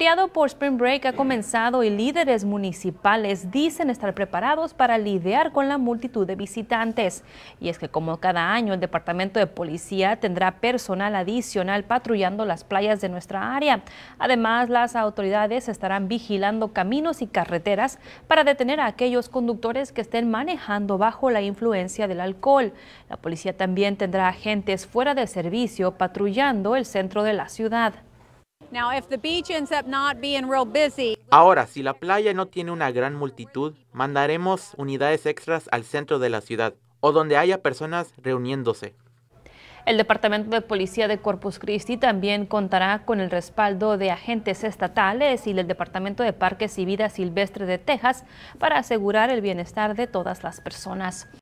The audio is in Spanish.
feriado por Spring Break ha comenzado y líderes municipales dicen estar preparados para lidiar con la multitud de visitantes. Y es que como cada año el Departamento de Policía tendrá personal adicional patrullando las playas de nuestra área. Además, las autoridades estarán vigilando caminos y carreteras para detener a aquellos conductores que estén manejando bajo la influencia del alcohol. La policía también tendrá agentes fuera de servicio patrullando el centro de la ciudad. Ahora, si la playa no tiene una gran multitud, mandaremos unidades extras al centro de la ciudad o donde haya personas reuniéndose. El Departamento de Policía de Corpus Christi también contará con el respaldo de agentes estatales y del Departamento de Parques y Vida Silvestre de Texas para asegurar el bienestar de todas las personas.